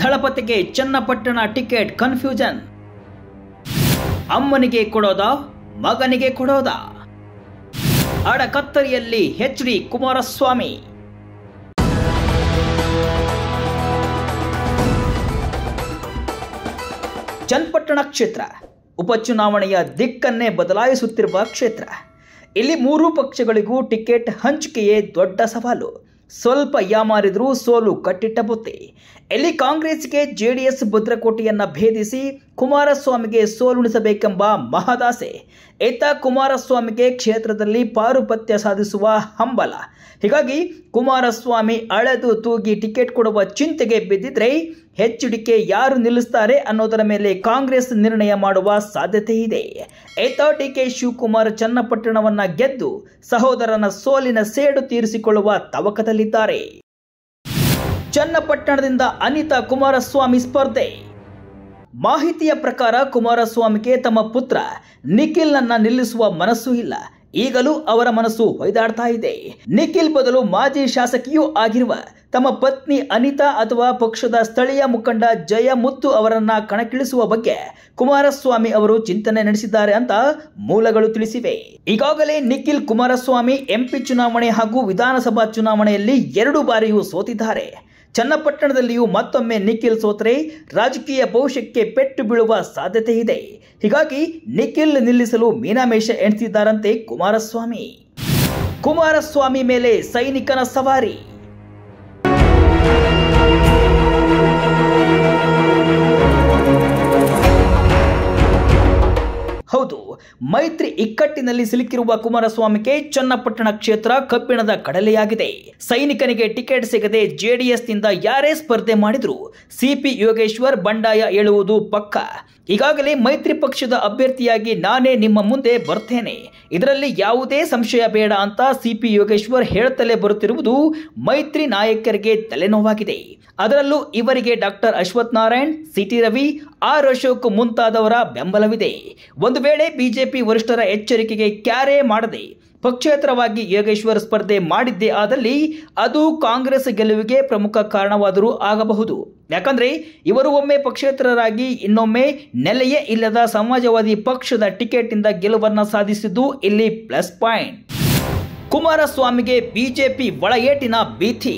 ದಳಪತಿಗೆ Channapatna ticket confusion ಅಮ್ಮನಿಗೆ ಕೊಡೋದ ಮಗನಿಗೆ ಕೊಡೋದ ಅಡಕತ್ತರಿಯಲ್ಲಿ ಎಚ್ ಡಿ ಕುಮಾರಸ್ವಾಮಿ ಚನ್ನಪಟ್ಟಣ ಕ್ಷೇತ್ರ ಉಪಚುನಾವಣೆಯ ದಿಕ್ಕನ್ನೇ ಬದಲಾಯಿಸುತ್ತಿರುವ ಕ್ಷೇತ್ರ ಇಲ್ಲಿ ಮೂರು ಪಕ್ಷಗಳಿಗೂ ಟಿಕೆಟ್ ಹಂಚಿಕೆಯೇ ದೊಡ್ಡ ಸವಾಲು ಸ್ವಲ್ಪ ಯಾಮಾರಿದರೂ ಸೋಲು ಕಟ್ಟಿಟ್ಟ ಬುತ್ತಿ ಎಲ್ಲಿ ಕಾಂಗ್ರೆಸ್ಗೆ ಜೆ ಡಿ ಎಸ್ ಭದ್ರಕೋಟೆಯನ್ನು ಭೇದಿಸಿ ಕುಮಾರಸ್ವಾಮಿಗೆ ಸೋಲುಣಿಸಬೇಕೆಂಬ ಮಹದಾಸೆ ಇತ್ತ ಕುಮಾರಸ್ವಾಮಿಗೆ ಕ್ಷೇತ್ರದಲ್ಲಿ ಪಾರುಪತ್ಯ ಸಾಧಿಸುವ ಹಂಬಲ ಹೀಗಾಗಿ ಕುಮಾರಸ್ವಾಮಿ ಅಳೆದು ತೂಗಿ ಟಿಕೆಟ್ ಕೊಡುವ ಚಿಂತೆಗೆ ಬಿದ್ದಿದ್ರೆ ಹೆಚ್ಚುಡಿಕೆ ಯಾರು ನಿಲ್ಲಿಸ್ತಾರೆ ಅನ್ನೋದರ ಮೇಲೆ ಕಾಂಗ್ರೆಸ್ ನಿರ್ಣಯ ಮಾಡುವ ಸಾಧ್ಯತೆ ಇದೆ ಏತ ಡಿಕೆ ಶಿವಕುಮಾರ್ ಚನ್ನಪಟ್ಟಣವನ್ನ ಗೆದ್ದು ಸಹೋದರನ ಸೋಲಿನ ಸೇಡು ತೀರಿಸಿಕೊಳ್ಳುವ ತವಕದಲ್ಲಿದ್ದಾರೆ ಚನ್ನಪಟ್ಟಣದಿಂದ ಅನಿತಾ ಕುಮಾರಸ್ವಾಮಿ ಸ್ಪರ್ಧೆ ಮಾಹಿತಿಯ ಪ್ರಕಾರ ಕುಮಾರಸ್ವಾಮಿಗೆ ತಮ್ಮ ಪುತ್ರ ನನ್ನ ನಿಲ್ಲಿಸುವ ಮನಸ್ಸು ಇಲ್ಲ ಈಗಲೂ ಅವರ ಮನಸ್ಸು ಹೊಯ್ದಾಡ್ತಾ ಇದೆ ನಿಖಿಲ್ ಬದಲು ಮಾಜಿ ಶಾಸಕಿಯೂ ಆಗಿರುವ ತಮ್ಮ ಪತ್ನಿ ಅನಿತಾ ಅಥವಾ ಪಕ್ಷದ ಸ್ಥಳೀಯ ಮುಖಂಡ ಜಯ ಮುತ್ತು ಅವರನ್ನ ಕಣಕ್ಕಿಳಿಸುವ ಬಗ್ಗೆ ಕುಮಾರಸ್ವಾಮಿ ಅವರು ಚಿಂತನೆ ನಡೆಸಿದ್ದಾರೆ ಅಂತ ಮೂಲಗಳು ತಿಳಿಸಿವೆ ಈಗಾಗಲೇ ನಿಖಿಲ್ ಕುಮಾರಸ್ವಾಮಿ ಎಂಪಿ ಚುನಾವಣೆ ಹಾಗೂ ವಿಧಾನಸಭಾ ಚುನಾವಣೆಯಲ್ಲಿ ಎರಡು ಬಾರಿಯೂ ಸೋತಿದ್ದಾರೆ ಚನ್ನಪಟ್ಟಣದಲ್ಲಿಯೂ ಮತ್ತೊಮ್ಮೆ ನಿಖಿಲ್ ಸೋತ್ರೆ ರಾಜಕೀಯ ಭವಿಷ್ಯಕ್ಕೆ ಪೆಟ್ಟು ಬೀಳುವ ಸಾಧ್ಯತೆ ಇದೆ ಹೀಗಾಗಿ ನಿಖಿಲ್ ನಿಲ್ಲಿಸಲು ಮೀನಾಮೇಷ ಎಣಿಸಿದ್ದಾರಂತೆ ಕುಮಾರಸ್ವಾಮಿ ಕುಮಾರಸ್ವಾಮಿ ಮೇಲೆ ಸೈನಿಕನ ಸವಾರಿ ಮೈತ್ರಿ ಇಕ್ಕಟ್ಟಿನಲ್ಲಿ ಸಿಲುಕಿರುವ ಕುಮಾರಸ್ವಾಮಿಗೆ ಚನ್ನಪಟ್ಟಣ ಕ್ಷೇತ್ರ ಕಬ್ಬಿಣದ ಕಡಲೆಯಾಗಿದೆ ಸೈನಿಕನಿಗೆ ಟಿಕೆಟ್ ಸಿಗದೆ ಜೆಡಿಎಸ್ನಿಂದ ಯಾರೇ ಸ್ಪರ್ಧೆ ಮಾಡಿದ್ರು ಸಿಪಿ ಯೋಗೇಶ್ವರ್ ಬಂಡಾಯ ಹೇಳುವುದು ಪಕ್ಕ ಈಗಾಗಲೇ ಮೈತ್ರಿ ಪಕ್ಷದ ಅಭ್ಯರ್ಥಿಯಾಗಿ ನಾನೇ ನಿಮ್ಮ ಮುಂದೆ ಬರ್ತೇನೆ ಇದರಲ್ಲಿ ಯಾವುದೇ ಸಂಶಯ ಬೇಡ ಅಂತ ಸಿಪಿ ಯೋಗೇಶ್ವರ್ ಹೇಳುತ್ತಲೇ ಬರುತ್ತಿರುವುದು ಮೈತ್ರಿ ನಾಯಕರಿಗೆ ತಲೆನೋವಾಗಿದೆ ಅದರಲ್ಲೂ ಇವರಿಗೆ doctor Ashwath Narayan C T Ravi R Ashok ಮುಂತಾದವರ ಬೆಂಬಲವಿದೆ ಒಂದು ವೇಳೆ ಬಿಜೆಪಿ ಬಿಜೆಪಿ ವರಿಷ್ಠರ ಎಚ್ಚರಿಕೆಗೆ ಕ್ಯಾರೆ ಮಾಡದೆ ಪಕ್ಷೇತರವಾಗಿ ಯೋಗೇಶ್ವರ್ ಸ್ಪರ್ಧೆ ಮಾಡಿದ್ದೇ ಆದಲ್ಲಿ ಅದು ಕಾಂಗ್ರೆಸ್ ಗೆಲುವಿಗೆ ಪ್ರಮುಖ ಕಾರಣವಾದರೂ ಆಗಬಹುದು ಯಾಕಂದರೆ ಇವರು ಒಮ್ಮೆ ಪಕ್ಷೇತರರಾಗಿ ಇನ್ನೊಮ್ಮೆ ನೆಲೆಯೇ ಇಲ್ಲದ ಸಮಾಜವಾದಿ ಪಕ್ಷದ ಟಿಕೆಟ್ನಿಂದ ಗೆಲುವನ್ನು ಸಾಧಿಸಿದ್ದು ಇಲ್ಲಿ ಪ್ಲಸ್ ಪಾಯಿಂಟ್ ಕುಮಾರಸ್ವಾಮಿಗೆ ಬಿಜೆಪಿ ಒಳಗೇಟಿನ ಭೀತಿ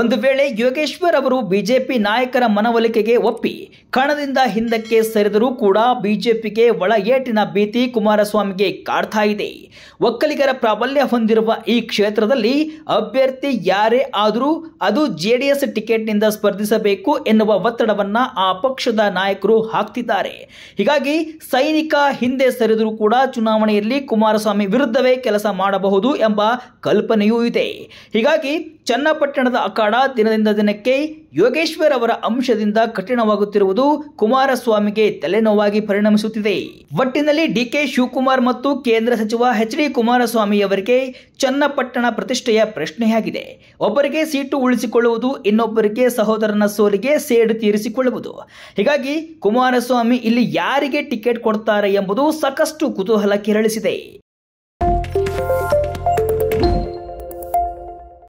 ಒಂದು ವೇಳೆ ಯೋಗೇಶ್ವರ್ ಅವರು ಬಿಜೆಪಿ ನಾಯಕರ ಮನವೊಲಿಕೆಗೆ ಒಪ್ಪಿ ಕಣದಿಂದ ಹಿಂದಕ್ಕೆ ಸರಿದರೂ ಕೂಡ ಬಿಜೆಪಿಗೆ ಒಳ ಏಟಿನ ಭೀತಿ ಕುಮಾರಸ್ವಾಮಿಗೆ ಕಾಡ್ತಾ ಇದೆ ಒಕ್ಕಲಿಗರ ಪ್ರಾಬಲ್ಯ ಹೊಂದಿರುವ ಈ ಕ್ಷೇತ್ರದಲ್ಲಿ ಅಭ್ಯರ್ಥಿ ಯಾರೇ ಆದರೂ ಅದು ಜೆಡಿಎಸ್ ಟಿಕೆಟ್ನಿಂದ ಸ್ಪರ್ಧಿಸಬೇಕು ಎನ್ನುವ ಒತ್ತಡವನ್ನು ಆ ಪಕ್ಷದ ನಾಯಕರು ಹಾಕ್ತಿದ್ದಾರೆ ಹೀಗಾಗಿ ಸೈನಿಕ ಹಿಂದೆ ಸರಿದರೂ ಕೂಡ ಚುನಾವಣೆಯಲ್ಲಿ ಕುಮಾರಸ್ವಾಮಿ ವಿರುದ್ಧವೇ ಕೆಲಸ ಮಾಡಬಹುದು ಎಂಬ ಕಲ್ಪನೆಯೂ ಇದೆ ಹೀಗಾಗಿ ಚನ್ನಪಟ್ಟಣದ ಅಖಾಡ ದಿನದಿಂದ ದಿನಕ್ಕೆ ಯೋಗೇಶ್ವರ್ ಅವರ ಅಂಶದಿಂದ ಕಠಿಣವಾಗುತ್ತಿರುವುದು ಕುಮಾರಸ್ವಾಮಿಗೆ ತಲೆನೋವಾಗಿ ಪರಿಣಮಿಸುತ್ತಿದೆ ಒಟ್ಟಿನಲ್ಲಿ ಡಿಕೆ ಶಿವಕುಮಾರ್ ಮತ್ತು ಕೇಂದ್ರ ಸಚಿವ ಎಚ್ ಡಿ ಕುಮಾರಸ್ವಾಮಿ ಅವರಿಗೆ ಚನ್ನಪಟ್ಟಣ ಪ್ರತಿಷ್ಠೆಯ ಪ್ರಶ್ನೆಯಾಗಿದೆ ಒಬ್ಬರಿಗೆ ಸೀಟು ಉಳಿಸಿಕೊಳ್ಳುವುದು ಇನ್ನೊಬ್ಬರಿಗೆ ಸಹೋದರನ ಸೋಲಿಗೆ ಸೇಡು ತೀರಿಸಿಕೊಳ್ಳುವುದು ಹೀಗಾಗಿ ಕುಮಾರಸ್ವಾಮಿ ಇಲ್ಲಿ ಯಾರಿಗೆ ಟಿಕೆಟ್ ಕೊಡ್ತಾರೆ ಎಂಬುದು ಸಾಕಷ್ಟು ಕುತೂಹಲ ಕೆರಳಿಸಿದೆ